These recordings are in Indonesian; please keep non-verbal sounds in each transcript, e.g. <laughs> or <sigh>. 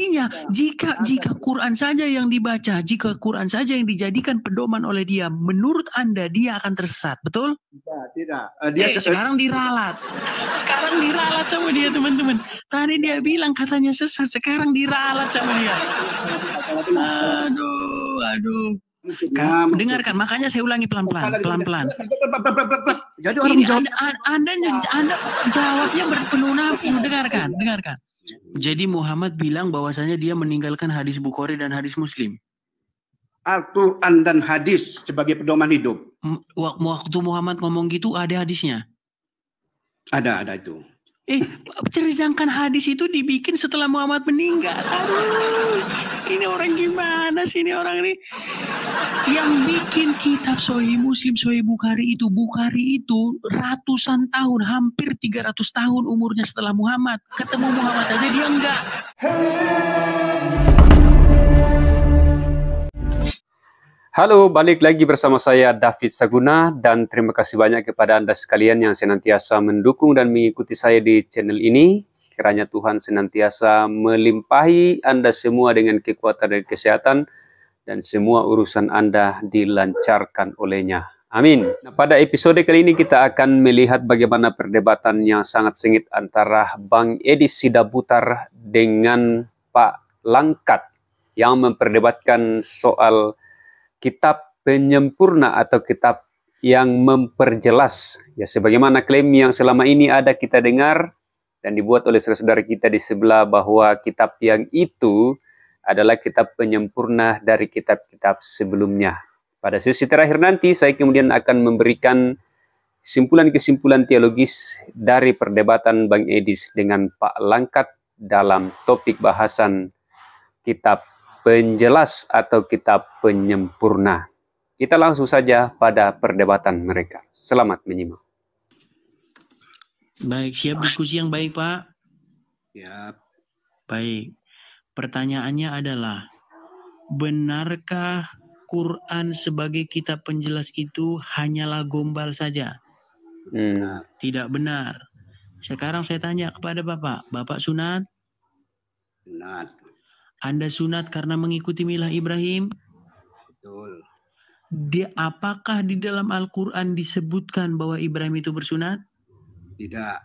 Artinya ya. jika jika Quran saja yang dibaca, jika Quran saja yang dijadikan pedoman oleh dia, menurut Anda dia akan tersesat, betul? Tidak, tidak. Eh, dia eh, sekarang diralat. Sekarang diralat sama dia, teman-teman. Tadi dia bilang katanya sesat, sekarang diralat sama dia. Aduh, aduh. Nah, Kamu dengarkan, makanya saya ulangi pelan-pelan, pelan-pelan. Jadi orang Ini, Anda, anda, anda jawabnya berpenuh nafsu, dengarkan, dengarkan. Jadi hmm. Muhammad bilang bahwasanya dia meninggalkan hadis Bukhari dan hadis Muslim. Al-Quran dan hadis sebagai pedoman hidup. Waktu Muhammad ngomong gitu ada hadisnya? Ada, ada itu. Eh, cerizangkan hadis itu dibikin setelah Muhammad meninggal. Aduh, ini orang gimana sih ini orang ini? Yang bikin kitab sohi Muslim, sohi Bukhari itu, Bukhari itu ratusan tahun, hampir 300 tahun umurnya setelah Muhammad. Ketemu Muhammad aja dia enggak. Hey. Halo, balik lagi bersama saya David Saguna dan terima kasih banyak kepada Anda sekalian yang senantiasa mendukung dan mengikuti saya di channel ini. Kiranya Tuhan senantiasa melimpahi Anda semua dengan kekuatan dan kesehatan dan semua urusan Anda dilancarkan olehnya. Amin. Nah, pada episode kali ini kita akan melihat bagaimana perdebatan yang sangat sengit antara Bang Edi Sidabutar dengan Pak Langkat yang memperdebatkan soal kitab penyempurna atau kitab yang memperjelas ya sebagaimana klaim yang selama ini ada kita dengar dan dibuat oleh saudara-saudara kita di sebelah bahwa kitab yang itu adalah kitab penyempurna dari kitab-kitab sebelumnya. Pada sesi terakhir nanti saya kemudian akan memberikan kesimpulan-kesimpulan teologis dari perdebatan Bang Edis dengan Pak Langkat dalam topik bahasan kitab penjelas atau kitab penyempurna. Kita langsung saja pada perdebatan mereka. Selamat menyimak. Baik, siap diskusi yang baik, Pak? Ya. Baik. Pertanyaannya adalah, benarkah Quran sebagai kitab penjelas itu hanyalah gombal saja? Benar. Tidak benar. Sekarang saya tanya kepada Bapak, Bapak sunat? Sunat. Anda sunat karena mengikuti milah Ibrahim? Betul. Di, apakah di dalam Al-Quran disebutkan bahwa Ibrahim itu bersunat? Tidak.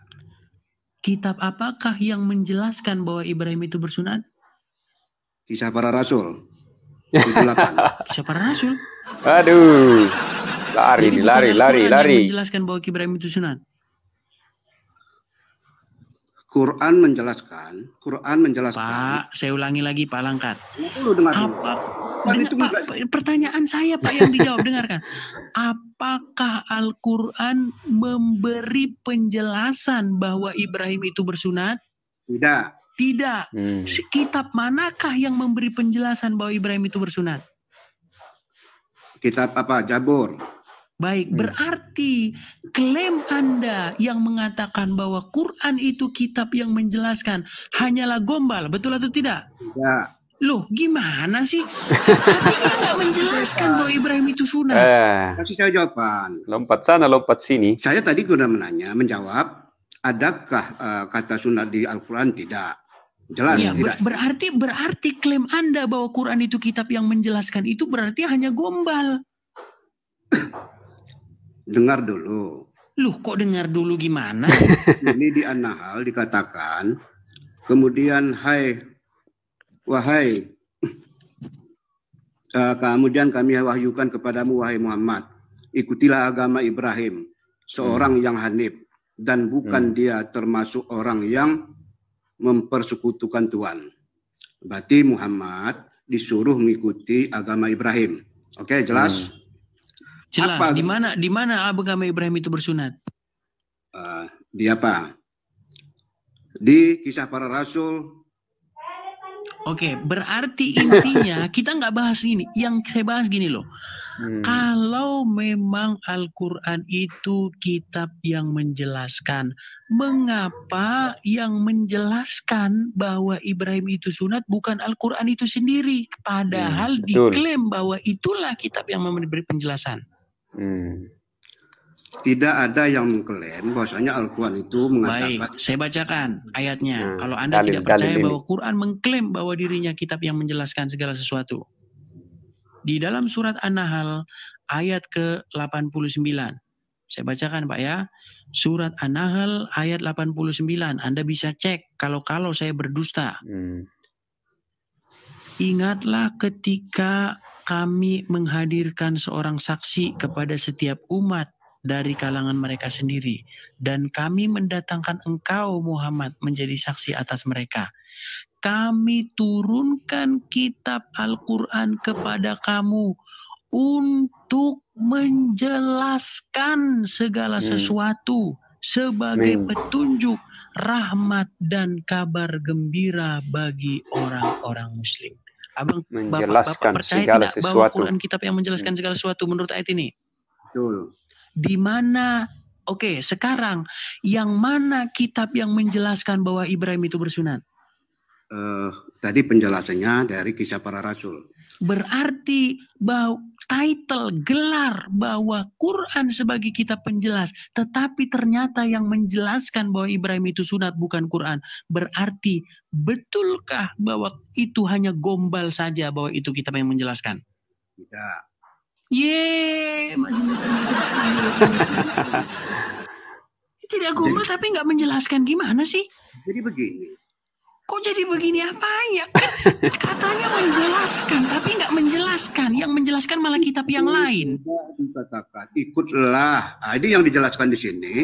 Kitab apakah yang menjelaskan bahwa Ibrahim itu bersunat? Kisah para Rasul. <laughs> Kisah para Rasul? Aduh. Lari, Jadi lari, lari, lari. menjelaskan bahwa Ibrahim itu sunat? Quran menjelaskan, Quran menjelaskan. Pak, saya ulangi lagi Pak Langkat. Dulu dengar Apa, dengar, itu Pak, enggak. pertanyaan saya Pak yang dijawab dengarkan. Apakah Al-Quran memberi penjelasan bahwa Ibrahim itu bersunat? Tidak. Tidak. Hmm. Kitab manakah yang memberi penjelasan bahwa Ibrahim itu bersunat? Kitab apa? Jabur. Baik, hmm. berarti klaim Anda yang mengatakan bahwa Quran itu kitab yang menjelaskan hanyalah gombal, betul atau tidak? Ya. Loh, gimana sih? <laughs> tapi nggak menjelaskan bahwa Ibrahim itu sunnah. Eh. Kasih saya jawaban. Lompat sana, lompat sini. Saya tadi sudah menanya, menjawab, adakah uh, kata sunnah di Al-Quran? Tidak. Jelas, ya, tidak. Ber berarti berarti klaim Anda bahwa Quran itu kitab yang menjelaskan itu berarti hanya gombal. <coughs> Dengar dulu. Lu kok dengar dulu gimana? <laughs> Ini di An-Nahl dikatakan, kemudian hai wahai uh, <clears throat> kemudian kami wahyukan kepadamu wahai Muhammad, ikutilah agama Ibrahim, seorang hmm. yang hanif dan bukan hmm. dia termasuk orang yang mempersekutukan Tuhan. Berarti Muhammad disuruh mengikuti agama Ibrahim. Oke, okay, jelas? Hmm. Jelas. Di mana di mana Abu Agama Ibrahim itu bersunat? Uh, di apa? Di kisah para rasul. Oke, okay, berarti intinya <laughs> kita nggak bahas ini. Yang saya bahas gini loh. Hmm. Kalau memang Al-Quran itu kitab yang menjelaskan, mengapa yang menjelaskan bahwa Ibrahim itu sunat bukan Al-Quran itu sendiri? Padahal hmm, diklaim bahwa itulah kitab yang memberi penjelasan. Hmm. Tidak ada yang mengklaim bahwasanya Al-Quran itu mengatakan. Baik, saya bacakan ayatnya. Hmm. Kalau Anda dalil, tidak percaya dalil bahwa Quran mengklaim bahwa dirinya kitab yang menjelaskan segala sesuatu. Di dalam surat An-Nahl ayat ke-89. Saya bacakan Pak ya. Surat An-Nahl ayat 89. Anda bisa cek kalau-kalau saya berdusta. Hmm. Ingatlah ketika kami menghadirkan seorang saksi kepada setiap umat dari kalangan mereka sendiri dan kami mendatangkan engkau Muhammad menjadi saksi atas mereka. Kami turunkan kitab Al-Qur'an kepada kamu untuk menjelaskan segala hmm. sesuatu sebagai hmm. petunjuk rahmat dan kabar gembira bagi orang-orang muslim. Abang menjelaskan Bapak, Bapak segala tidak sesuatu. Bahwa Quran kitab yang menjelaskan hmm. segala sesuatu menurut ayat ini. Betul. Di mana Oke, okay, sekarang yang mana kitab yang menjelaskan bahwa Ibrahim itu bersunat? Uh, tadi penjelasannya dari kisah para rasul. Berarti bahwa title, gelar bahwa Quran sebagai kita penjelas, tetapi ternyata yang menjelaskan bahwa Ibrahim itu sunat bukan Quran. Berarti betulkah bahwa itu hanya gombal saja bahwa itu kita yang menjelaskan? Tidak. Yeay, masih <laughs> tidak gombal tapi nggak menjelaskan gimana sih? Jadi begini, kok jadi begini apa ya? Kan katanya menjelaskan, tapi nggak menjelaskan. Yang menjelaskan malah kitab yang lain. Dikatakan ikutlah. Nah, ini yang dijelaskan di sini,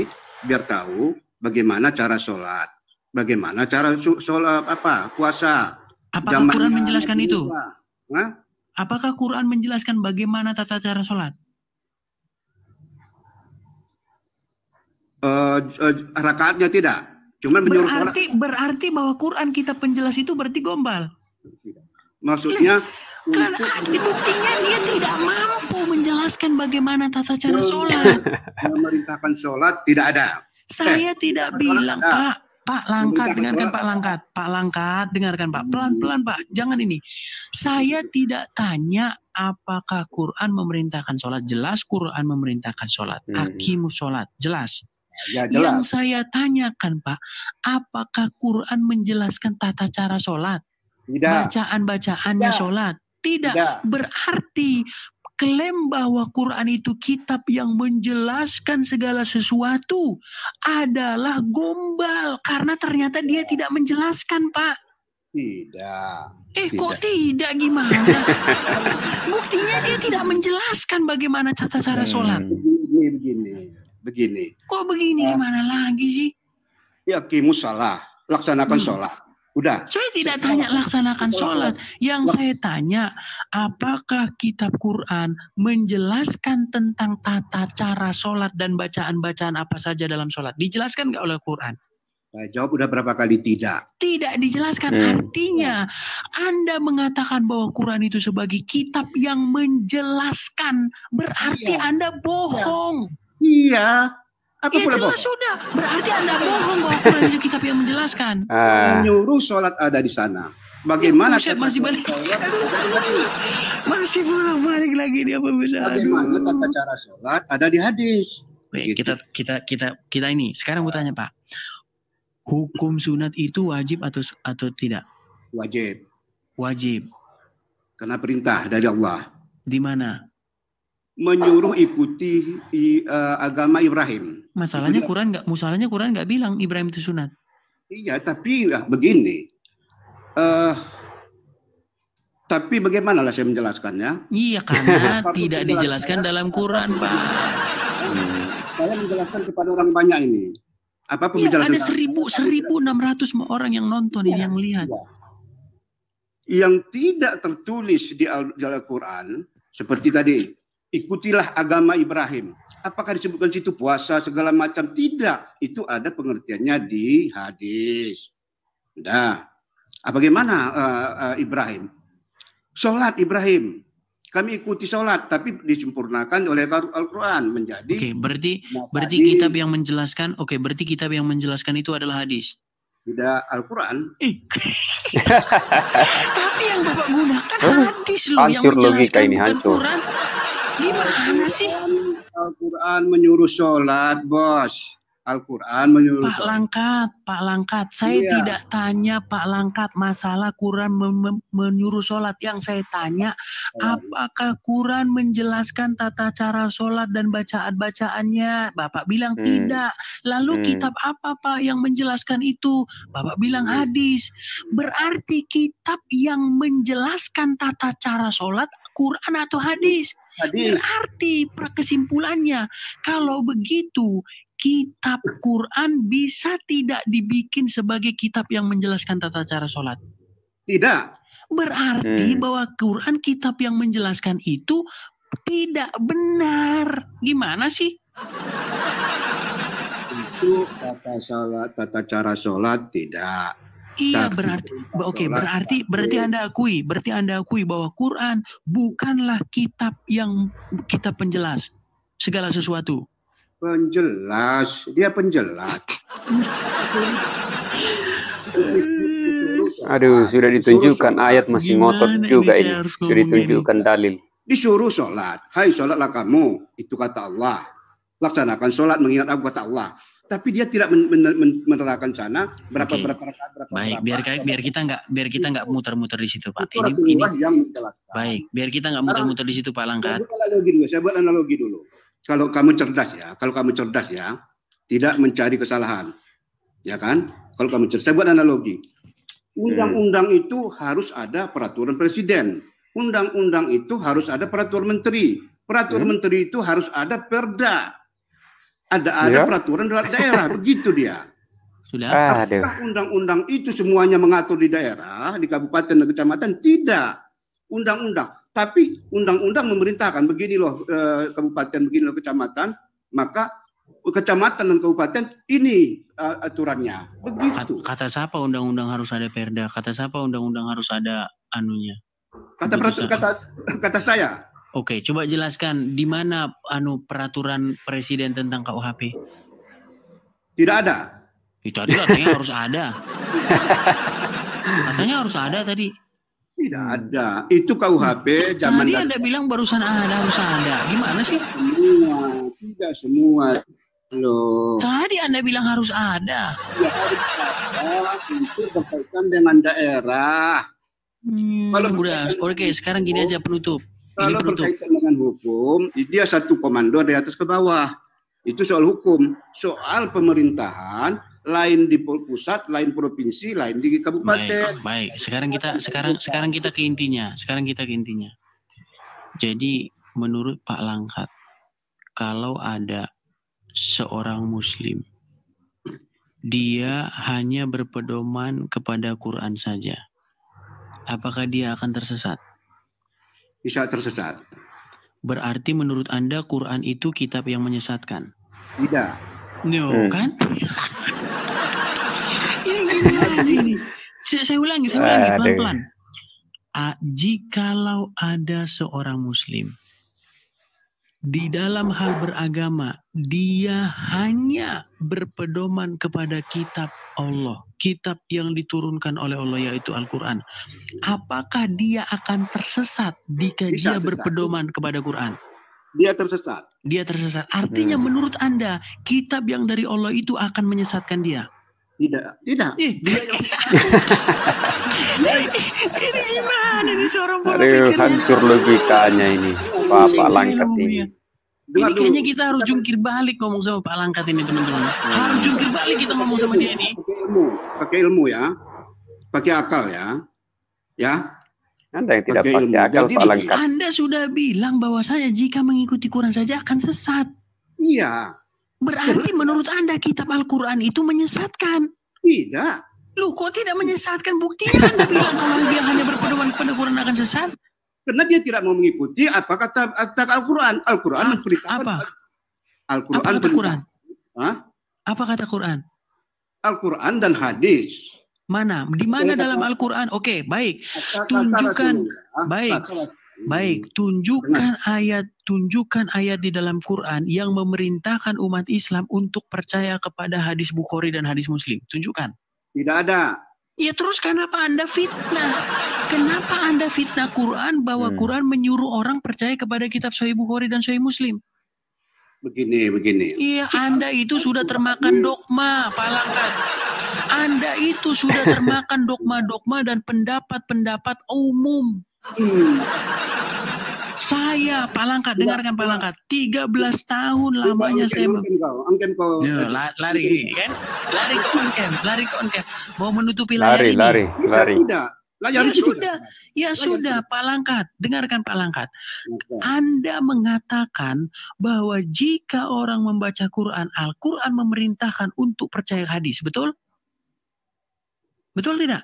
biar tahu bagaimana cara sholat, bagaimana cara sholat apa puasa. Apakah Zaman Quran menjelaskan itu? Hah? Apakah Quran menjelaskan bagaimana tata cara sholat? Uh, uh, rakaatnya tidak Cuman menyuruh berarti sholat. berarti bahwa Quran kita penjelas itu berarti gombal. Maksudnya kan buktinya dia tidak mampu menjelaskan bagaimana tata cara sholat. <laughs> Memerintahkan sholat tidak ada. Saya eh, tidak bilang ada. Pak, Pak Langkat, dengarkan Pak Langkat, Pak Langkat, dengarkan Pak, hmm. pelan-pelan Pak, jangan ini. Saya tidak tanya apakah Quran memerintahkan sholat, jelas Quran memerintahkan sholat, hmm. Hakimu sholat, jelas. Ya, jelas. Yang saya tanyakan Pak, apakah Quran menjelaskan tata cara sholat? Tidak. Bacaan-bacaannya Tidak. sholat? Tidak. Tidak. Berarti klaim bahwa Quran itu kitab yang menjelaskan segala sesuatu adalah gombal karena ternyata dia tidak menjelaskan, Pak. Tidak. Eh tidak. kok tidak gimana? Buktinya dia tidak menjelaskan bagaimana tata cara hmm. sholat. Begini, begini begini. Kok begini uh, gimana lagi sih? Ya kimu salah, laksanakan hmm. sholat. Udah. Saya tidak saya tanya laksanakan sholat. Yang Lak saya tanya, apakah kitab Quran menjelaskan tentang tata cara sholat dan bacaan-bacaan apa saja dalam sholat? Dijelaskan nggak oleh Quran? Saya jawab udah berapa kali tidak. Tidak dijelaskan hmm. artinya. Anda mengatakan bahwa Quran itu sebagai kitab yang menjelaskan berarti ya. Anda bohong. Ya. Iya. Apa iya, jelas bohong? sudah. Berarti Anda bohong bahwa Quran itu kitab yang menjelaskan. Uh. Menyuruh sholat ada di sana. Bagaimana ya, masih balik. masih belum balik lagi dia bisa? Bagaimana tata cara sholat ada di hadis. Baik, gitu. kita kita kita kita ini sekarang gue tanya Pak. Hukum sunat itu wajib atau atau tidak? Wajib. Wajib. Karena perintah dari Allah. Di mana? menyuruh ikuti i, uh, agama Ibrahim. Masalahnya Quran nggak, masalahnya Quran nggak bilang Ibrahim itu sunat. Iya, tapi ya, begini. Uh, tapi bagaimanalah saya menjelaskannya? Iya, <laughs> karena tidak dijelaskan dalam Quran, Pak. Hmm. Saya menjelaskan kepada orang banyak ini. Apa pembicaraan? Ya, ada seribu seribu enam ratus orang yang nonton, ya, yang lihat. Ya. Yang tidak tertulis di Al-Quran, seperti tadi, ikutilah agama Ibrahim. Apakah disebutkan situ puasa segala macam? Tidak. Itu ada pengertiannya di hadis. Nah, bagaimana uh, uh, Ibrahim? Sholat Ibrahim. Kami ikuti sholat, tapi disempurnakan oleh Al-Quran menjadi. Oke, okay, berarti berarti kitab yang menjelaskan. Oke, okay, berarti kitab yang menjelaskan itu adalah hadis. Tidak Al-Quran. Eh. <laughs> <laughs> tapi yang bapak gunakan hadis loh yang menjelaskan logika ini, hancur. Quran. Gimana sih? Al-Quran menyuruh sholat, bos. Al-Quran menyuruh Pak Langkat, Pak Langkat, saya iya. tidak tanya Pak Langkat masalah Quran menyuruh sholat. Yang saya tanya, oh. apakah Quran menjelaskan tata cara sholat dan bacaan-bacaannya? Bapak bilang hmm. tidak. Lalu hmm. kitab apa Pak yang menjelaskan itu? Bapak bilang hmm. hadis. Berarti kitab yang menjelaskan tata cara sholat Quran atau hadis? Berarti kesimpulannya kalau begitu kitab Quran bisa tidak dibikin sebagai kitab yang menjelaskan tata cara sholat? Tidak. Berarti hmm. bahwa Quran kitab yang menjelaskan itu tidak benar. Gimana sih? Itu tata sholat, tata cara sholat tidak. Iya nah, berarti oke okay, berarti berarti Anda akui berarti Anda akui bahwa Quran bukanlah kitab yang kita penjelas segala sesuatu. Penjelas, dia penjelas. <laughs> Aduh, sudah ditunjukkan ayat masih ngotot juga ini. Sudah ditunjukkan dalil. Disuruh sholat. Hai sholatlah kamu. Itu kata Allah. Laksanakan sholat mengingat aku kata Allah tapi dia tidak menerapkan sana berapa okay. berapa berapa berapa. Baik, biar berapa, biar kita nggak biar kita nggak muter-muter di situ Pak. Ini, ini yang Baik, biar kita nggak muter-muter di situ Pak Langkat. Saya buat analogi dulu. Saya buat analogi dulu. Kalau kamu cerdas ya, kalau kamu cerdas ya, tidak mencari kesalahan, ya kan? Kalau kamu cerdas, saya buat analogi. Undang-undang hmm. itu harus ada peraturan presiden. Undang-undang itu harus ada peraturan menteri. Peraturan hmm. menteri itu harus ada perda ada ada ya? peraturan daerah begitu dia. Sudah. Ah, Apakah undang-undang itu semuanya mengatur di daerah, di kabupaten dan kecamatan? Tidak. Undang-undang. Tapi undang-undang memerintahkan begini loh eh, kabupaten, begini loh kecamatan, maka kecamatan dan kabupaten ini uh, aturannya. Begitu. Kata, kata siapa undang-undang harus ada perda? Kata siapa undang-undang harus ada anunya? Kata kata kata saya Oke, coba jelaskan di mana anu peraturan presiden tentang KUHP? Tidak ada. Itu tadi katanya harus ada. katanya harus ada tadi. Tidak ada. Itu KUHP zaman Tadi Anda bilang barusan ada harus ada. Gimana sih? Semua, tidak semua. Loh. Tadi Anda bilang harus ada. Ya, harus ada itu berkaitan dengan daerah. Hmm, Kalau udah, oke sekarang gini aja penutup kalau berkaitan dengan hukum, dia satu komando dari atas ke bawah. Itu soal hukum. Soal pemerintahan, lain di pusat, lain provinsi, lain di kabupaten. Baik, baik. Sekarang kita sekarang sekarang kita ke intinya. Sekarang kita ke intinya. Jadi menurut Pak Langkat, kalau ada seorang muslim dia hanya berpedoman kepada Quran saja. Apakah dia akan tersesat? bisa tersesat. Berarti menurut Anda Quran itu kitab yang menyesatkan? Tidak. No, hmm. kan? <laughs> ini, gimana ini. Saya, saya ulangi, saya ulangi pelan-pelan. Jikalau ada seorang muslim di dalam hal beragama, dia hanya berpedoman kepada kitab Allah, kitab yang diturunkan oleh Allah yaitu Al-Qur'an. Apakah dia akan tersesat jika Bisa dia tersesat. berpedoman kepada Quran? Dia tersesat. Dia tersesat. Artinya hmm. menurut Anda, kitab yang dari Allah itu akan menyesatkan dia? Tidak, tidak. Eh. Dia <laughs> ini gimana nih seorang pola pikirnya? hancur logikanya ini, Pak Pak Langkat ini. Ya. Ini kayaknya kita harus jungkir balik ngomong sama Pak Langkat ini teman-teman. Hmm. Harus jungkir balik kita ngomong sama dia ini. Pakai ilmu, pakai ilmu ya, pakai akal ya, ya. Anda yang tidak pakai, pakai akal Jadi, Pak Langkat. Anda sudah bilang bahwasanya jika mengikuti Quran saja akan sesat. Iya. Berarti menurut Anda kitab Al-Quran itu menyesatkan. Tidak. Lu kok tidak menyesatkan buktinya Anda bilang kalau dia hanya berpedoman peneguran akan sesat? Karena dia tidak mau mengikuti apa kata, kata Al-Quran. Al-Quran ah, memberitakan. Apa? Al-Quran. Apa kata Quran? Hah? Apa kata Quran? Al-Quran dan hadis. Mana? Di mana dalam Al-Quran? Oke, okay, baik. Tunjukkan. Baik. Baik, tunjukkan ayat, tunjukkan ayat di dalam Quran yang memerintahkan umat Islam untuk percaya kepada hadis Bukhari dan hadis Muslim. Tunjukkan. Tidak ada. Ya terus kenapa Anda fitnah? Kenapa Anda fitnah Quran bahwa hmm. Quran menyuruh orang percaya kepada kitab Sahih Bukhari dan Sahih Muslim? begini begini. Iya, Anda itu sudah termakan dogma, palangkan. Anda itu sudah <laughs> termakan dogma-dogma dan pendapat-pendapat umum. Hmm. Saya ya, iya kan? Palangka, dengarkan Palangka. 13 tahun lamanya saya. Angken lari kan? Lari ke angken, lari ke angken. Mau menutupi layar lari, ini. Lari, lari, Tidak. ya sudah, ya sudah, Pak Langkat. Dengarkan Pak Langkat. Anda mengatakan bahwa jika orang membaca Quran, Al-Quran memerintahkan untuk percaya hadis, betul? Betul tidak?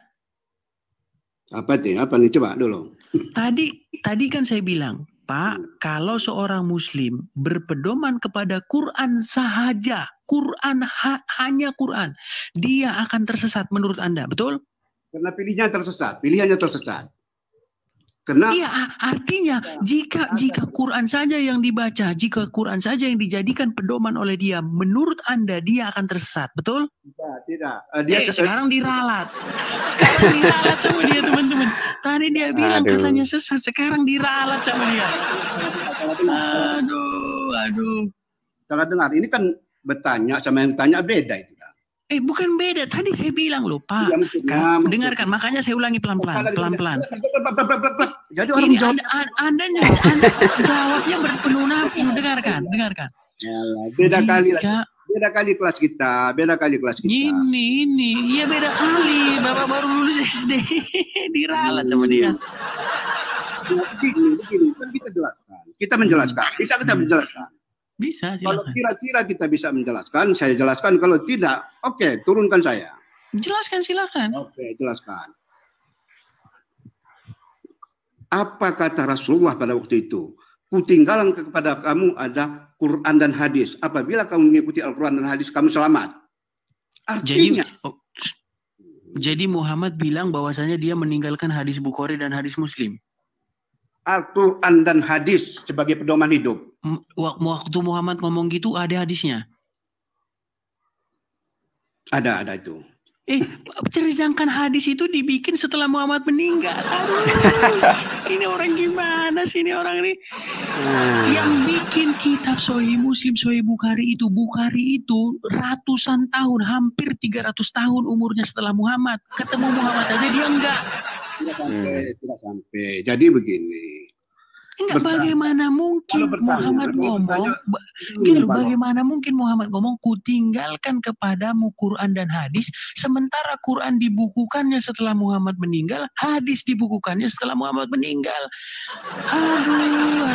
Apa itu? Ya? Apa nih? Coba dulu. Tadi tadi kan saya bilang, Pak, hmm. kalau seorang muslim berpedoman kepada Quran sahaja, Quran ha, hanya Quran, dia akan tersesat menurut Anda, betul? Karena pilihannya tersesat, pilihannya tersesat. Kenapa? Iya, artinya iya, jika jika Quran saja yang dibaca, jika Quran saja yang dijadikan pedoman oleh dia, menurut Anda dia akan tersesat, betul? Tidak, tidak. Uh, dia eh, sekarang diralat. Sekarang diralat sama dia, teman-teman. Tadi dia bilang aduh. katanya sesat, sekarang diralat sama dia. Aduh, aduh. Salah dengar. Ini kan bertanya sama yang tanya beda itu. Eh bukan beda. Tadi saya bilang loh Pak. Ya, Dengarkan. Makanya saya ulangi pelan-pelan. Pelan-pelan. Jadi orang Ini anda, anda, anda, anda jawabnya berpenuh nafsu. Iya. Dengarkan. Dengarkan. Yalah, beda Jika, kali lah. Beda kali kelas kita. Beda kali kelas kita. Ini, ini. Iya beda kali. Bapak baru lulus SD. Diralat sama dia. Hmm. Ya, begini, begini. Kan kita jelaskan. Kita menjelaskan. Bisa kita hmm. menjelaskan bisa. Kalau kira-kira kita bisa menjelaskan, saya jelaskan. Kalau tidak, oke, okay, turunkan saya. Jelaskan, silakan. Oke, okay, jelaskan. Apa kata Rasulullah pada waktu itu? Kutinggalan kepada kamu ada Quran dan hadis. Apabila kamu mengikuti Al-Quran dan hadis, kamu selamat. Artinya. Jadi, oh, jadi Muhammad bilang bahwasanya dia meninggalkan hadis Bukhari dan hadis Muslim. Al-Quran dan hadis sebagai pedoman hidup. Waktu Muhammad ngomong gitu ada hadisnya? Ada, ada itu. Eh, ceritakan hadis itu dibikin setelah Muhammad meninggal. Aduh, <laughs> ini orang gimana sih ini orang ini? Hmm. Yang bikin kitab Sohi Muslim, Sohi Bukhari itu, Bukhari itu ratusan tahun, hampir 300 tahun umurnya setelah Muhammad. Ketemu Muhammad aja dia enggak tidak sampai, hmm. tidak sampai. Jadi begini, Enggak bagaimana mungkin Muhammad ngomong gini bagaimana mungkin Muhammad ngomong kutinggalkan kepadamu Quran dan hadis sementara Quran dibukukannya setelah Muhammad meninggal, hadis dibukukannya setelah Muhammad meninggal. Aduh, aduh. Iya.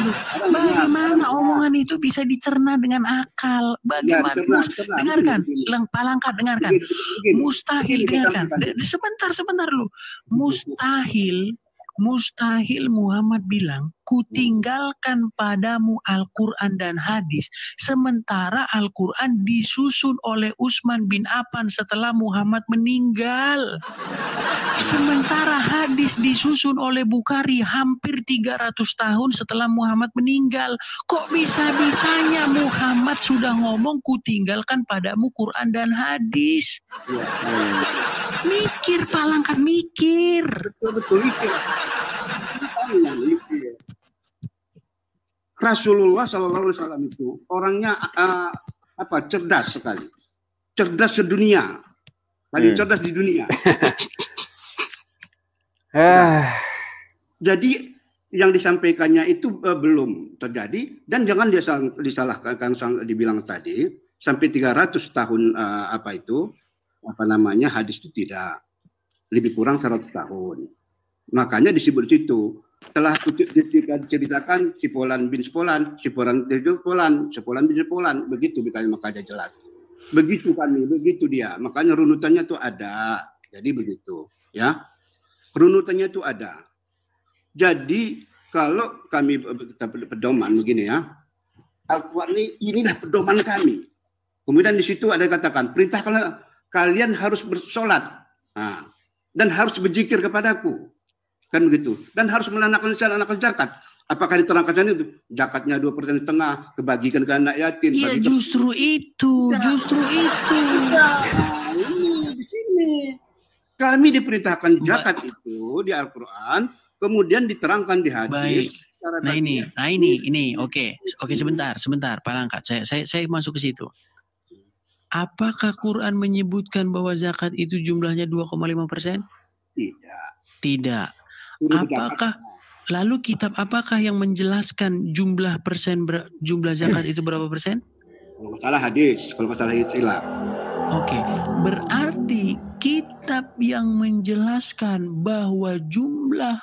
Bagaimana omongan itu bisa dicerna dengan akal? Iya, bagaimana? Ya, cerna, dengarkan, Leng, palangka dengarkan. Mustahil dengarkan. Sebentar, sebentar lu. Mustahil mustahil Muhammad bilang, kutinggalkan hmm. padamu Al-Quran dan hadis. Sementara Al-Quran disusun oleh Utsman bin Affan setelah Muhammad meninggal. Sementara hadis disusun oleh Bukhari hampir 300 tahun setelah Muhammad meninggal. Kok bisa-bisanya Muhammad sudah ngomong kutinggalkan padamu Quran dan hadis? Ya, ya, ya mikir palang kan mikir betul betul Rasulullah Shallallahu Alaihi Wasallam itu orangnya uh, apa cerdas sekali cerdas sedunia paling hmm. cerdas di dunia <laughs> eh. nah, jadi yang disampaikannya itu uh, belum terjadi dan jangan disalahkan disalah, dibilang tadi sampai 300 tahun uh, apa itu apa namanya hadis itu tidak lebih kurang 100 tahun. Makanya disebut itu telah diceritakan Sipolan bin Sipolan, Sipolan bin Sipolan, Sipolan bin Sipolan, begitu makanya makanya jelas. Begitu kami, begitu dia. Makanya runutannya itu ada. Jadi begitu, ya. Runutannya itu ada. Jadi kalau kami kita pedoman begini ya, Al-Quran ini inilah pedoman kami. Kemudian di situ ada katakan perintahkanlah kalian harus bersolat nah, dan harus berzikir kepadaku kan begitu dan harus melaksanakan anak zakat apakah diterangkan itu zakatnya dua persen setengah kebagikan ke anak yatim iya justru itu nah, justru nah, itu ya. kami diperintahkan zakat itu di Al-Quran kemudian diterangkan di hadis Baik. Nah ini, nah ini, ini, oke, okay. oke okay, sebentar, sebentar, Pak Langkat, saya, saya, saya masuk ke situ. Apakah Quran menyebutkan bahwa zakat itu jumlahnya 2,5 persen? Tidak. Tidak. Apakah lalu kitab apakah yang menjelaskan jumlah persen ber, jumlah zakat itu berapa persen? Kalau salah hadis, kalau salah istilah. Oke, okay. berarti kitab yang menjelaskan bahwa jumlah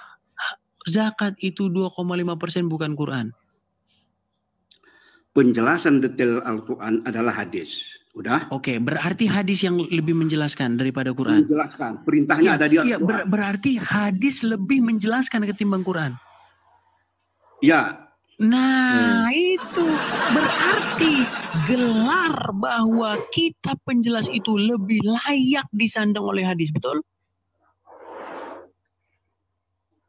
zakat itu 2,5 persen bukan Quran. Penjelasan detail Al-Quran adalah hadis. Udah. Oke, okay, berarti hadis yang lebih menjelaskan daripada Quran. Menjelaskan, perintahnya ya, ada di iya, Al-Quran. Iya, ber berarti hadis lebih menjelaskan ketimbang Quran. Ya. Nah, hmm. itu berarti gelar bahwa kitab penjelas itu lebih layak disandang oleh hadis, betul?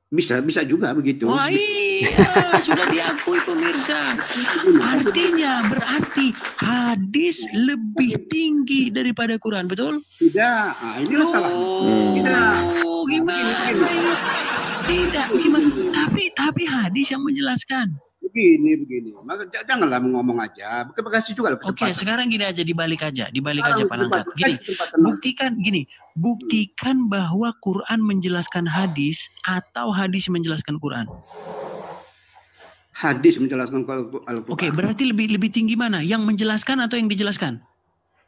Bisa, bisa juga begitu. Wah, Iya, sudah diakui pemirsa. Artinya berarti hadis lebih tinggi daripada Quran, betul? Tidak. Nah, inilah oh, salah. Tidak. Gimana? Tidak, gimana? Tapi tapi hadis yang menjelaskan. Begini, begini. Maka janganlah ngomong aja. Kasih juga Oke, okay, sekarang gini aja dibalik aja, dibalik ah, aja Pak Langkat. Gini, buktikan gini, buktikan bahwa Quran menjelaskan hadis atau hadis menjelaskan Quran hadis menjelaskan kalau Oke, berarti lebih lebih tinggi mana? Yang menjelaskan atau yang dijelaskan?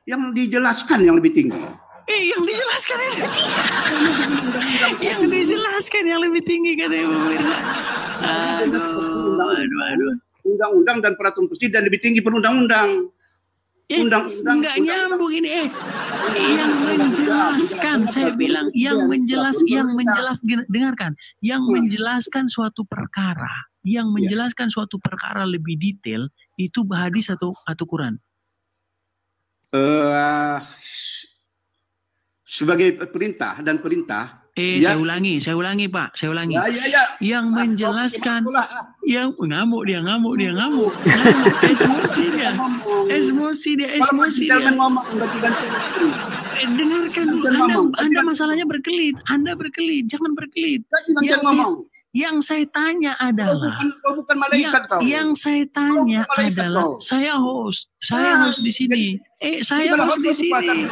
Yang dijelaskan yang lebih tinggi. Eh, yang dijelaskan yang yang dijelaskan yang lebih tinggi katanya Bu Aduh, aduh, aduh. Undang-undang dan peraturan presiden lebih tinggi perundang-undang. Eh, undang-undang enggak nyambung ini eh yang menjelaskan saya bilang yang menjelas yang menjelas dengarkan yang menjelaskan suatu perkara yang iya. menjelaskan suatu perkara lebih detail itu hadis atau atau Quran uh, sebagai perintah dan perintah Eh, ya. saya ulangi, saya ulangi Pak, saya ulangi. Ya, ya, ya. Yang ah, menjelaskan, ah, yang oh, ngamuk dia, ngamuk dia, ngamuk. <laughs> ngamuk. Esmosi dia, esmosi dia, esmosi dia. Eh, dengarkan, Anda, anda masalahnya berkelit, Anda berkelit, jangan berkelit. Yang saya, yang saya tanya adalah, yang, yang saya tanya adalah, saya host, saya ah, host di sini. Eh, saya host di sini.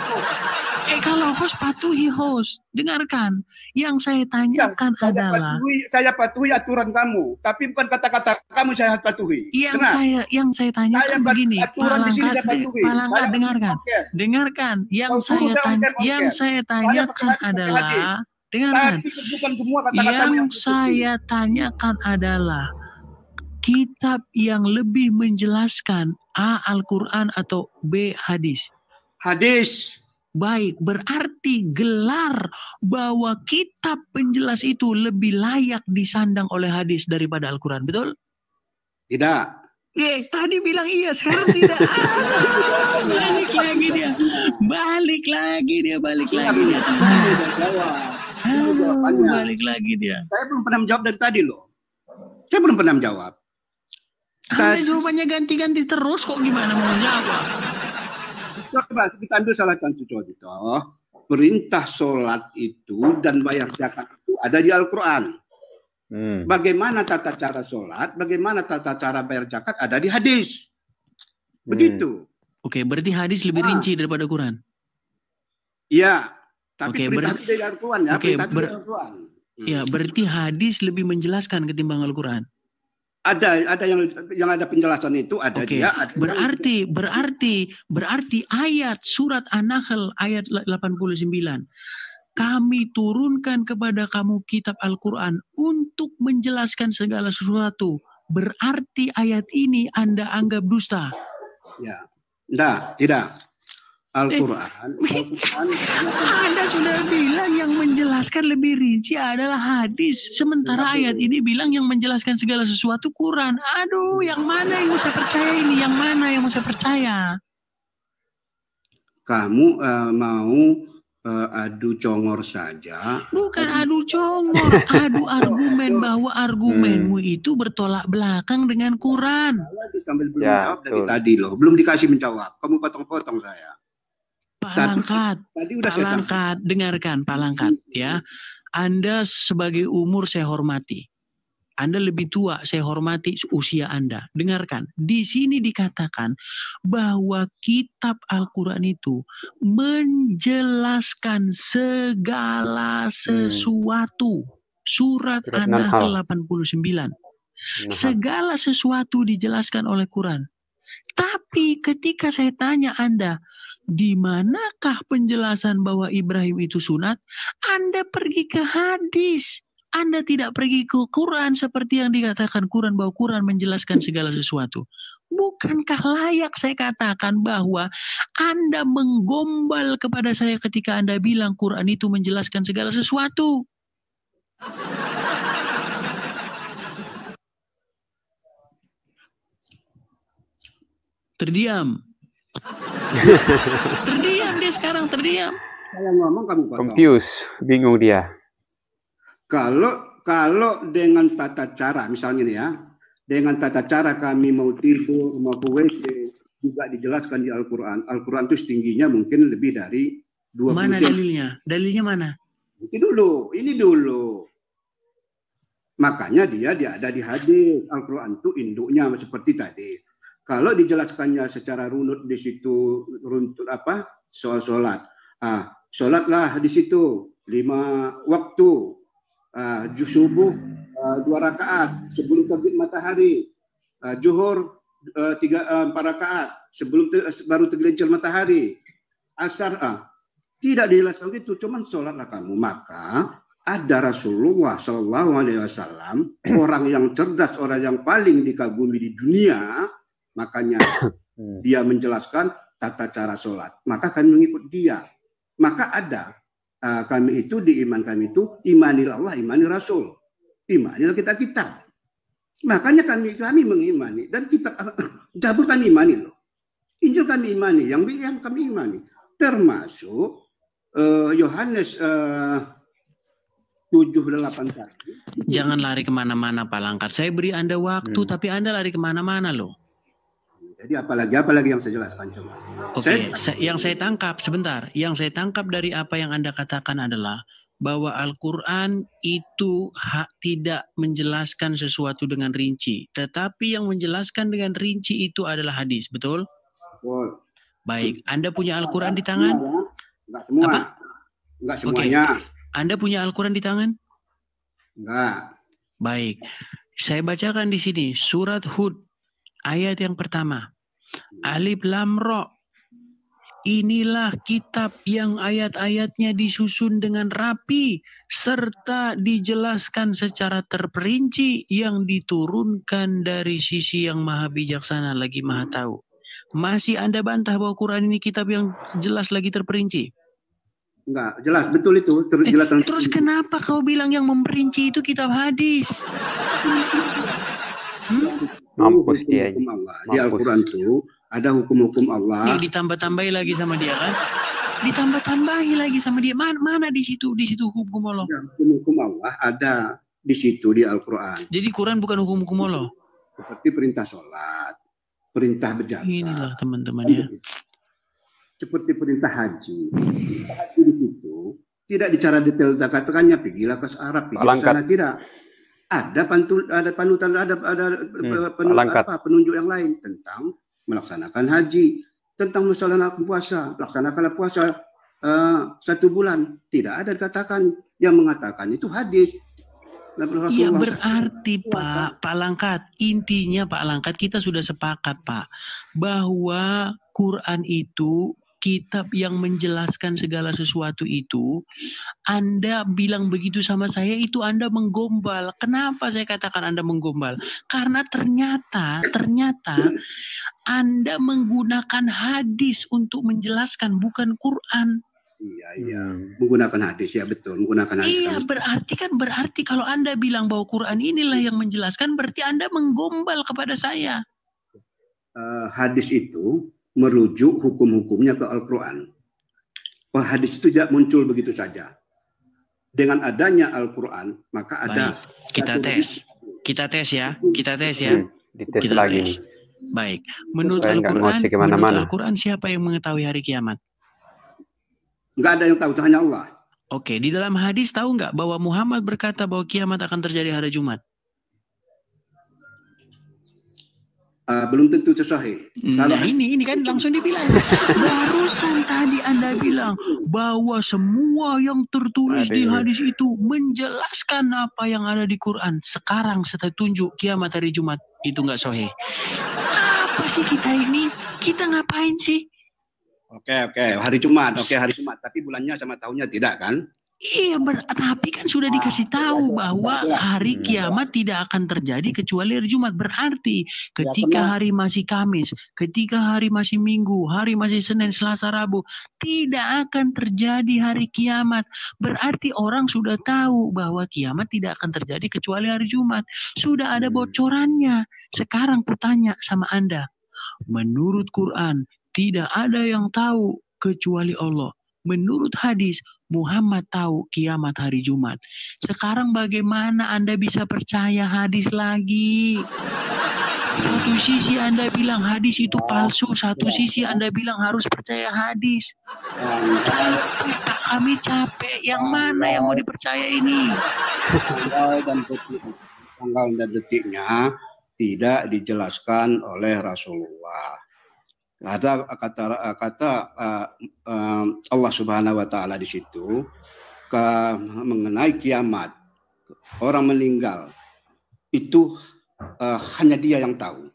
Eh kalau host patuhi host. Dengarkan. Yang saya iya, tanyakan ya, saya adalah patuhi, saya patuhi aturan kamu, tapi bukan kata-kata kamu saya patuhi. Yang Kenapa? saya yang saya tanyakan saya begini, aturan di sini saya patuhi. Palangka, saya dengarkan. Patuhi. Dengarkan. Yang Kau saya tanya, yang saya tanyakan saya adalah hati. dengarkan. Tapi bukan semua kata-kata yang, yang saya tanyakan adalah kitab yang lebih menjelaskan A Al-Qur'an atau B hadis. Hadis baik berarti gelar bahwa kitab penjelas itu lebih layak disandang oleh hadis daripada Al-Quran. Betul? Tidak. Eh, tadi bilang iya, sekarang tidak. Ah, balik lagi dia. Balik lagi dia, balik lagi dia. Ah, balik lagi dia. Saya belum pernah menjawab dari tadi loh. Saya belum pernah menjawab. tadi jawabannya ganti-ganti terus kok gimana mau jawab coba kita ambil salah satu contoh. Perintah sholat itu dan bayar zakat itu ada di Al-Quran. Hmm. Bagaimana tata cara sholat, bagaimana tata cara bayar zakat ada di hadis. Begitu. Hmm. Oke, okay, berarti hadis lebih nah. rinci daripada Quran. Iya, tapi okay, perintah berarti, dari Al-Quran ya. Okay, ber, dari Al-Quran. Hmm. Ya, berarti hadis lebih menjelaskan ketimbang Al-Quran. Ada, ada yang yang ada penjelasan itu ada okay. dia. Ada berarti, berarti, berarti ayat surat An-Nahl ayat 89. Kami turunkan kepada kamu kitab Al-Quran untuk menjelaskan segala sesuatu. Berarti ayat ini Anda anggap dusta. Ya, tidak, tidak. Eh, Al-Quran. Anda sudah bilang yang menjelaskan lebih rinci adalah hadis. Sementara iya, ayat ini bilang yang menjelaskan segala sesuatu Quran. Aduh, yang mana yang mau saya percaya ini? Yang mana yang mau saya percaya? Kamu uh, mau uh, adu congor saja. Bukan adu congor, adu argumen bahwa argumenmu hmm. itu bertolak belakang dengan Quran. Sambil belum ya, jawab dari tadi loh, belum dikasih menjawab. Kamu potong-potong saya. Pak Langkat, tadi udah Pak Langkat, dengarkan Pak Langkat ya. Anda sebagai umur saya hormati. Anda lebih tua, saya hormati usia Anda. Dengarkan, di sini dikatakan bahwa kitab Al-Quran itu menjelaskan segala hmm. sesuatu. Surat Anda 89 Segala sesuatu dijelaskan oleh Quran. Tapi ketika saya tanya Anda, di manakah penjelasan bahwa Ibrahim itu sunat? Anda pergi ke hadis. Anda tidak pergi ke Quran seperti yang dikatakan Quran bahwa Quran menjelaskan segala sesuatu. Bukankah layak saya katakan bahwa Anda menggombal kepada saya ketika Anda bilang Quran itu menjelaskan segala sesuatu? Terdiam <laughs> terdiam dia sekarang, terdiam. Kalau ngomong kamu potong. Confuse, bingung dia. Kalau kalau dengan tata cara, misalnya nih ya, dengan tata cara kami mau tidur, mau ke WC, juga dijelaskan di Al-Quran. Al-Quran itu tingginya mungkin lebih dari 20 Mana dalilnya? Dalilnya mana? Itu dulu, ini dulu. Makanya dia, dia ada di hadis. Al-Quran itu induknya seperti tadi. Kalau dijelaskannya secara runut di situ runtut apa soal sholat Ah, sholatlah di situ lima waktu. Ah, subuh ah, dua rakaat sebelum terbit matahari. Ah, juhur ah, tiga ah, empat rakaat sebelum te, baru tergelincir matahari. Asar ah. tidak dijelaskan itu, cuman sholatlah kamu. Maka ada Rasulullah Shallallahu Alaihi Wasallam <clears throat> orang yang cerdas, orang yang paling dikagumi di dunia Makanya <coughs> hmm. dia menjelaskan tata cara sholat. Maka kami mengikut dia. Maka ada uh, kami itu di iman kami itu imanilah Allah, imani Rasul, imanilah kita kita Makanya kami kami mengimani dan kita Jabur <coughs> kami imani loh. Injil kami imani, yang yang kami imani termasuk uh, Yohanes uh, tujuh uh, delapan Jangan lari kemana-mana, Pak Langkat. Saya beri Anda waktu, hmm. tapi Anda lari kemana-mana loh. Jadi apalagi apalagi yang saya jelaskan coba. Oke, okay. yang saya tangkap sebentar, yang saya tangkap dari apa yang Anda katakan adalah bahwa Al-Qur'an itu hak tidak menjelaskan sesuatu dengan rinci, tetapi yang menjelaskan dengan rinci itu adalah hadis, betul? Betul. Baik, Anda punya Al-Qur'an di tangan? Ya. Enggak semua. Apa? Enggak semuanya. Okay. Anda punya Al-Qur'an di tangan? Enggak. Baik. Saya bacakan di sini surat Hud Ayat yang pertama. Hmm. Alif lam ro. Inilah kitab yang ayat-ayatnya disusun dengan rapi serta dijelaskan secara terperinci yang diturunkan dari sisi yang maha bijaksana lagi maha tahu. Masih Anda bantah bahwa Quran ini kitab yang jelas lagi terperinci? Enggak, jelas betul itu. Ter eh, jelas terus kenapa kau bilang yang memperinci itu kitab hadis? <laughs> hmm? Mampus dia. Hukum Allah. Mampus. Di Al-Quran tuh ada hukum-hukum Allah. yang ditambah-tambahi lagi sama dia kan? Ditambah-tambahi lagi sama dia. Mana, mana di situ di situ hukum Allah? Ya, hukum-hukum Allah ada di situ di Al-Quran. Jadi Quran bukan hukum-hukum Allah. Seperti perintah sholat, perintah berjalan. Inilah teman-teman kan ya. Seperti perintah haji. Perintah haji di situ tidak bicara detail katakannya pergilah ke Arab, pergi ke sana tidak ada pantul ada panutan ada ada hmm, eh, apa, penunjuk yang lain tentang melaksanakan haji, tentang melaksanakan puasa, melaksanakan puasa uh, satu bulan. Tidak ada katakan yang mengatakan itu hadis. Iya berarti Pak Pak Langkat intinya Pak Langkat kita sudah sepakat Pak bahwa Quran itu kitab yang menjelaskan segala sesuatu itu, Anda bilang begitu sama saya itu Anda menggombal. Kenapa saya katakan Anda menggombal? Karena ternyata ternyata Anda menggunakan hadis untuk menjelaskan bukan Quran. Iya, iya. Hmm. Menggunakan hadis ya betul, menggunakan hadis. Iya, berarti kan berarti kalau Anda bilang bahwa Quran inilah yang menjelaskan berarti Anda menggombal kepada saya. Uh, hadis itu merujuk hukum-hukumnya ke Al-Quran. Wah, hadis itu tidak muncul begitu saja. Dengan adanya Al-Quran, maka ada... Kita tes. Kita tes ya. Kita tes ya. Hmm, dites kita lagi. Tes. Baik. Menurut Al-Quran, Al-Quran siapa yang mengetahui hari kiamat? Enggak ada yang tahu, hanya Allah. Oke, di dalam hadis tahu nggak bahwa Muhammad berkata bahwa kiamat akan terjadi hari Jumat? Uh, belum tentu sesuai. Nah, Kalau ini ini kan langsung dibilang. Barusan tadi Anda bilang bahwa semua yang tertulis di hadis itu menjelaskan apa yang ada di Quran. Sekarang saya tunjuk kiamat hari Jumat itu nggak sahih. Apa sih kita ini? Kita ngapain sih? Oke, okay, oke, okay. hari Jumat, oke, okay, hari Jumat, tapi bulannya sama tahunnya tidak kan? Iya, ber, tapi kan sudah dikasih iya, tahu iya, bahwa iya. Hmm. hari kiamat tidak akan terjadi kecuali hari Jumat. Berarti ketika hari masih Kamis, ketika hari masih Minggu, hari masih Senin, Selasa, Rabu, tidak akan terjadi hari kiamat. Berarti orang sudah tahu bahwa kiamat tidak akan terjadi kecuali hari Jumat. Sudah ada hmm. bocorannya. Sekarang kutanya sama Anda. Menurut Quran, tidak ada yang tahu kecuali Allah. Menurut hadis, Muhammad tahu kiamat hari Jumat. Sekarang bagaimana Anda bisa percaya hadis lagi? Satu sisi Anda bilang hadis itu palsu, satu ya. sisi Anda bilang harus percaya hadis. kami capek. Yang mana yang mau dipercaya ini? tanggal dan detiknya tidak dijelaskan oleh Rasulullah ada eh, kata eh, kata uh, uh, Allah Subhanahu wa taala di situ ke, mengenai kiamat. Orang meninggal itu uh, hanya dia yang tahu.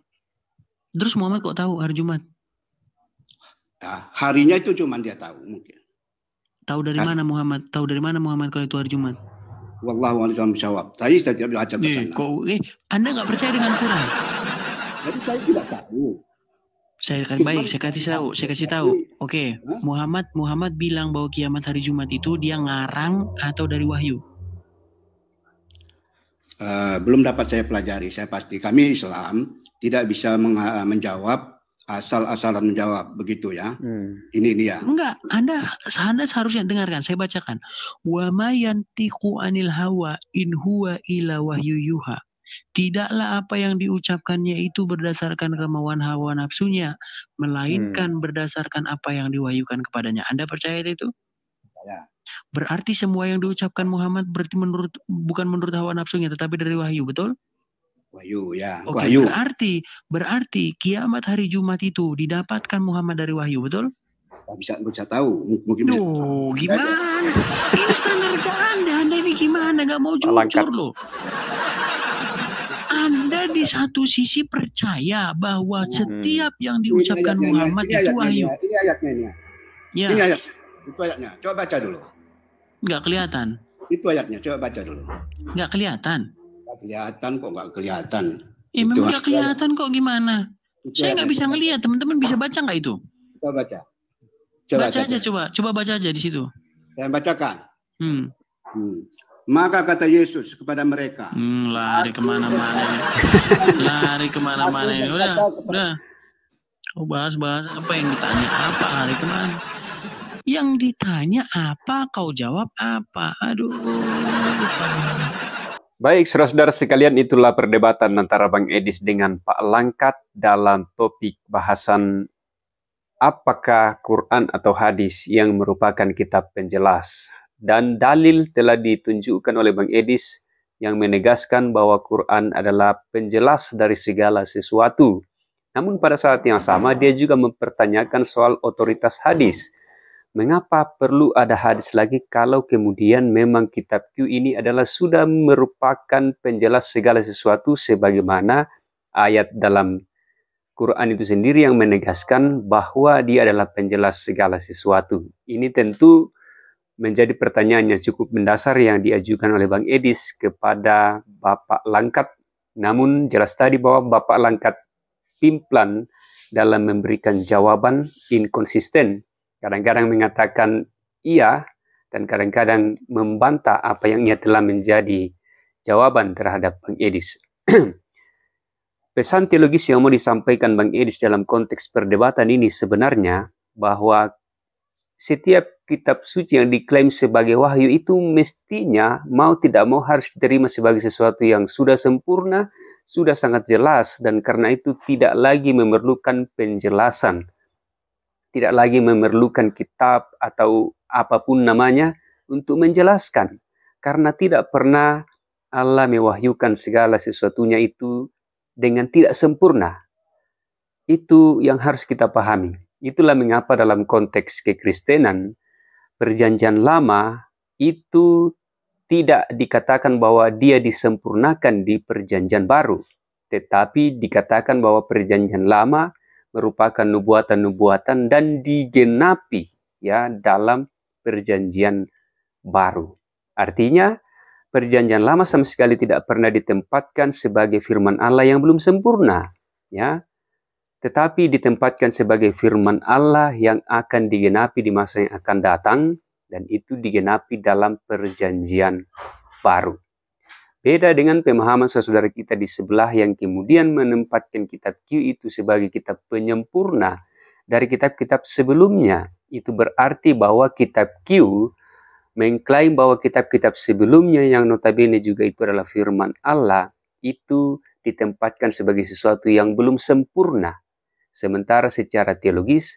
Terus Muhammad kok tahu hari Jumat? Nah, harinya itu cuma dia tahu mungkin. Tahu dari nah. mana Muhammad? Tahu dari mana Muhammad kalau itu hari Jumat? Wallahu a'lam jawab. Tadi saya tidak baca Anda nggak percaya dengan Quran? Jadi saya tidak tahu. Saya akan baik, saya kasih tahu, saya kasih tahu. Oke, okay. Muhammad Muhammad bilang bahwa kiamat hari Jumat itu dia ngarang atau dari wahyu. Uh, belum dapat saya pelajari. Saya pasti kami Islam tidak bisa menjawab asal-asalan menjawab begitu ya. Hmm. Ini dia. Enggak, Anda Anda seharusnya dengarkan. Saya bacakan. Wa mayantiqu anil hawa in huwa ila wahyu yuha tidaklah apa yang diucapkannya itu berdasarkan kemauan hawa nafsunya, melainkan hmm. berdasarkan apa yang diwahyukan kepadanya. Anda percaya itu? Ya. Berarti semua yang diucapkan Muhammad berarti menurut bukan menurut hawa nafsunya, tetapi dari wahyu, betul? Wahyu ya. Oke, wahyu. berarti berarti kiamat hari Jumat itu didapatkan Muhammad dari wahyu, betul? Gak bisa gak bisa tahu. Mungkin Duh, bisa. gimana? ini standar ke Anda, Anda ini gimana? Gak mau jujur loh di satu sisi percaya bahwa hmm. setiap yang diucapkan ini Muhammad ini itu wahyu. Ini ayatnya ini. Ya. Ini ayat. Itu ayatnya. Coba baca dulu. Enggak kelihatan. Itu ayatnya. Coba baca dulu. Enggak kelihatan. Enggak kelihatan kok enggak kelihatan. Ya memang enggak kelihatan kok gimana? Itu Saya enggak bisa ngelihat. Teman-teman bisa baca enggak itu? Coba baca. Coba baca, baca aja coba. Coba baca aja di situ. Saya bacakan. Hmm. hmm. Maka kata Yesus kepada mereka. Hmm, lari kemana-mana. <laughs> lari kemana-mana. Udah, udah. Oh, bahas-bahas apa yang ditanya apa lari kemana? Yang ditanya apa kau jawab apa? Aduh. Baik, saudara-saudara sekalian, itulah perdebatan antara Bang Edis dengan Pak Langkat dalam topik bahasan apakah Quran atau hadis yang merupakan kitab penjelas dan dalil telah ditunjukkan oleh Bang Edis yang menegaskan bahwa Quran adalah penjelas dari segala sesuatu. Namun pada saat yang sama dia juga mempertanyakan soal otoritas hadis. Mengapa perlu ada hadis lagi kalau kemudian memang kitab Q ini adalah sudah merupakan penjelas segala sesuatu sebagaimana ayat dalam Quran itu sendiri yang menegaskan bahwa dia adalah penjelas segala sesuatu. Ini tentu menjadi pertanyaan yang cukup mendasar yang diajukan oleh Bang Edis kepada Bapak Langkat. Namun jelas tadi bahwa Bapak Langkat pimplan dalam memberikan jawaban inkonsisten. Kadang-kadang mengatakan iya dan kadang-kadang membantah apa yang ia telah menjadi jawaban terhadap Bang Edis. <clears throat> Pesan teologis yang mau disampaikan Bang Edis dalam konteks perdebatan ini sebenarnya bahwa setiap kitab suci yang diklaim sebagai wahyu itu mestinya mau tidak mau harus diterima sebagai sesuatu yang sudah sempurna, sudah sangat jelas dan karena itu tidak lagi memerlukan penjelasan. Tidak lagi memerlukan kitab atau apapun namanya untuk menjelaskan karena tidak pernah Allah mewahyukan segala sesuatunya itu dengan tidak sempurna. Itu yang harus kita pahami. Itulah mengapa dalam konteks kekristenan perjanjian lama itu tidak dikatakan bahwa dia disempurnakan di perjanjian baru, tetapi dikatakan bahwa perjanjian lama merupakan nubuatan-nubuatan dan digenapi ya dalam perjanjian baru. Artinya, perjanjian lama sama sekali tidak pernah ditempatkan sebagai firman Allah yang belum sempurna, ya tetapi ditempatkan sebagai firman Allah yang akan digenapi di masa yang akan datang dan itu digenapi dalam perjanjian baru. Beda dengan pemahaman saudara kita di sebelah yang kemudian menempatkan kitab Q itu sebagai kitab penyempurna dari kitab-kitab sebelumnya. Itu berarti bahwa kitab Q mengklaim bahwa kitab-kitab sebelumnya yang notabene juga itu adalah firman Allah itu ditempatkan sebagai sesuatu yang belum sempurna Sementara secara teologis,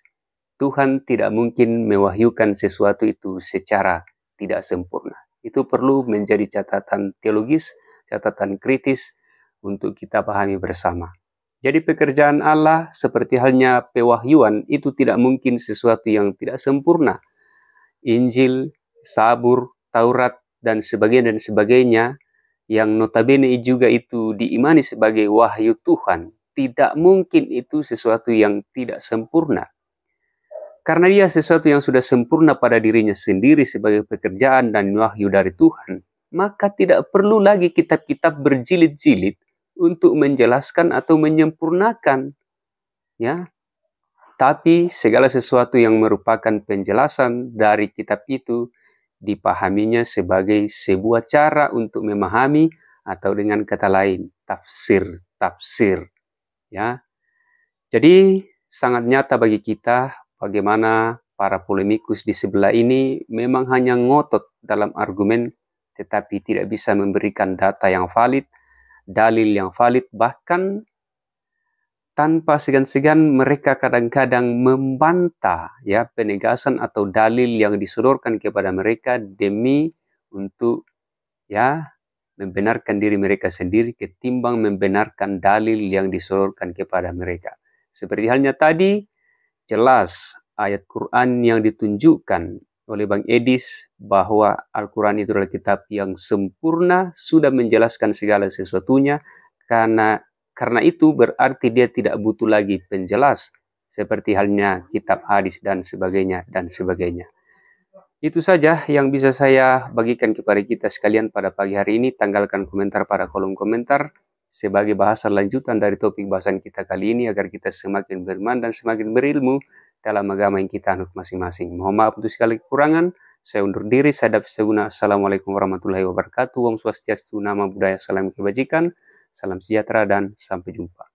Tuhan tidak mungkin mewahyukan sesuatu itu secara tidak sempurna. Itu perlu menjadi catatan teologis, catatan kritis untuk kita pahami bersama. Jadi pekerjaan Allah seperti halnya pewahyuan itu tidak mungkin sesuatu yang tidak sempurna. Injil, Sabur, Taurat, dan sebagainya dan sebagainya yang notabene juga itu diimani sebagai wahyu Tuhan tidak mungkin itu sesuatu yang tidak sempurna. Karena dia sesuatu yang sudah sempurna pada dirinya sendiri sebagai pekerjaan dan wahyu dari Tuhan, maka tidak perlu lagi kitab-kitab berjilid-jilid untuk menjelaskan atau menyempurnakan. Ya, tapi segala sesuatu yang merupakan penjelasan dari kitab itu dipahaminya sebagai sebuah cara untuk memahami atau dengan kata lain tafsir, tafsir ya. Jadi sangat nyata bagi kita bagaimana para polemikus di sebelah ini memang hanya ngotot dalam argumen tetapi tidak bisa memberikan data yang valid, dalil yang valid, bahkan tanpa segan-segan mereka kadang-kadang membantah ya penegasan atau dalil yang disodorkan kepada mereka demi untuk ya membenarkan diri mereka sendiri ketimbang membenarkan dalil yang disodorkan kepada mereka. Seperti halnya tadi, jelas ayat Quran yang ditunjukkan oleh Bang Edis bahwa Al-Quran itu adalah kitab yang sempurna, sudah menjelaskan segala sesuatunya, karena karena itu berarti dia tidak butuh lagi penjelas, seperti halnya kitab hadis dan sebagainya dan sebagainya. Itu saja yang bisa saya bagikan kepada kita sekalian pada pagi hari ini. Tanggalkan komentar pada kolom komentar sebagai bahasan lanjutan dari topik bahasan kita kali ini agar kita semakin berman dan semakin berilmu dalam agama yang kita anut masing-masing. Mohon maaf untuk sekali kekurangan. Saya undur diri. Saya dapat Seguna. Assalamualaikum warahmatullahi wabarakatuh. Om Swastiastu, Nama Budaya, Salam Kebajikan, Salam Sejahtera, dan sampai jumpa.